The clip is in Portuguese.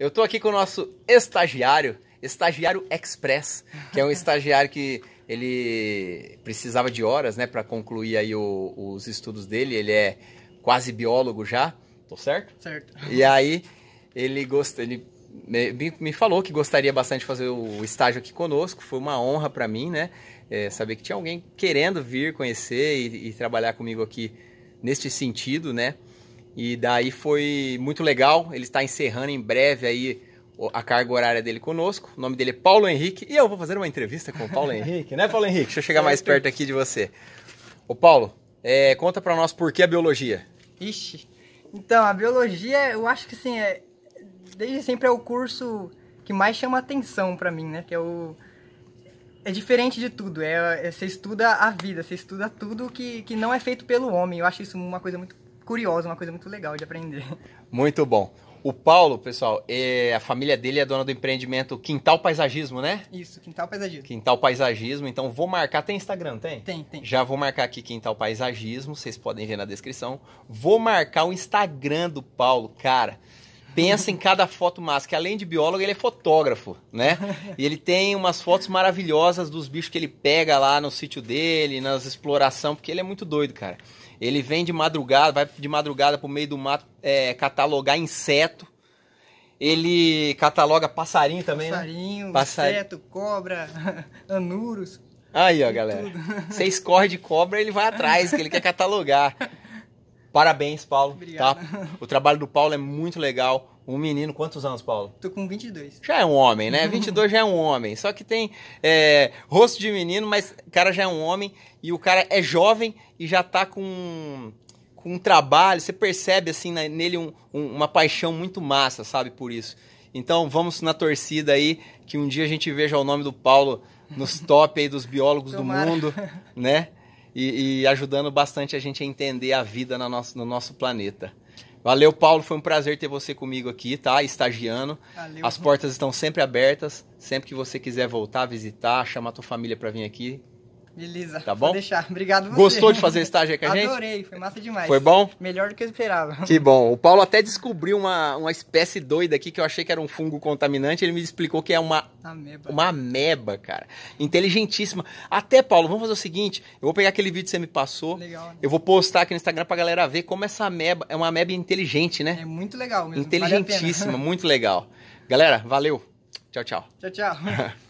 Eu estou aqui com o nosso estagiário, estagiário express, que é um estagiário que ele precisava de horas, né, para concluir aí o, os estudos dele. Ele é quase biólogo já, tô certo? Certo. E aí ele gosta, ele me, me falou que gostaria bastante de fazer o estágio aqui conosco. Foi uma honra para mim, né, é, saber que tinha alguém querendo vir conhecer e, e trabalhar comigo aqui neste sentido, né? E daí foi muito legal. Ele está encerrando em breve aí a carga horária dele conosco. O nome dele é Paulo Henrique. E eu vou fazer uma entrevista com o Paulo Henrique, né, Paulo Henrique? Deixa eu chegar mais perto aqui de você. Ô, Paulo, é, conta para nós por que a biologia. Ixi. Então, a biologia, eu acho que sim, é, desde sempre é o curso que mais chama atenção para mim, né? Que é o é diferente de tudo. É, é, você estuda a vida, você estuda tudo que, que não é feito pelo homem. Eu acho isso uma coisa muito curiosa, uma coisa muito legal de aprender. Muito bom. O Paulo, pessoal, é, a família dele é dona do empreendimento Quintal Paisagismo, né? Isso, Quintal Paisagismo. Quintal Paisagismo, então vou marcar. Tem Instagram, tem? Tem, tem. Já vou marcar aqui Quintal Paisagismo, vocês podem ver na descrição. Vou marcar o Instagram do Paulo, cara pensa em cada foto massa, que além de biólogo, ele é fotógrafo, né? E ele tem umas fotos maravilhosas dos bichos que ele pega lá no sítio dele, nas exploração, porque ele é muito doido, cara. Ele vem de madrugada, vai de madrugada pro meio do mato é, catalogar inseto. Ele cataloga passarinho também, passarinho, né? Passarinho, inseto, cobra, anuros. Aí, ó, galera. Tudo. Você escorre de cobra, ele vai atrás, que ele quer catalogar. Parabéns, Paulo. Tá? Obrigado. Tá? O trabalho do Paulo é muito legal. Um menino, quantos anos, Paulo? Tô com 22. Já é um homem, né? 22 já é um homem. Só que tem é, rosto de menino, mas o cara já é um homem. E o cara é jovem e já tá com, com um trabalho. Você percebe, assim, nele um, um, uma paixão muito massa, sabe? Por isso. Então vamos na torcida aí, que um dia a gente veja o nome do Paulo nos top aí dos biólogos Tomara. do mundo, né? e, e, ajudando bastante a gente a entender a vida no nosso, no nosso planeta. Valeu, Paulo. Foi um prazer ter você comigo aqui, tá? Estagiando. Valeu. As portas estão sempre abertas. Sempre que você quiser voltar, visitar, chamar a tua família para vir aqui, Beleza. Tá bom? deixar. Obrigado você. Gostou de fazer estágio aí com a gente? Adorei, foi massa demais. Foi bom? Melhor do que eu esperava. Que bom. O Paulo até descobriu uma, uma espécie doida aqui que eu achei que era um fungo contaminante. Ele me explicou que é uma ameba. Uma ameba, cara. Inteligentíssima. Até, Paulo, vamos fazer o seguinte: eu vou pegar aquele vídeo que você me passou. Legal. Né? Eu vou postar aqui no Instagram pra galera ver como essa ameba é uma ameba inteligente, né? É muito legal mesmo. Inteligentíssima, vale muito legal. Galera, valeu. Tchau, tchau. Tchau, tchau.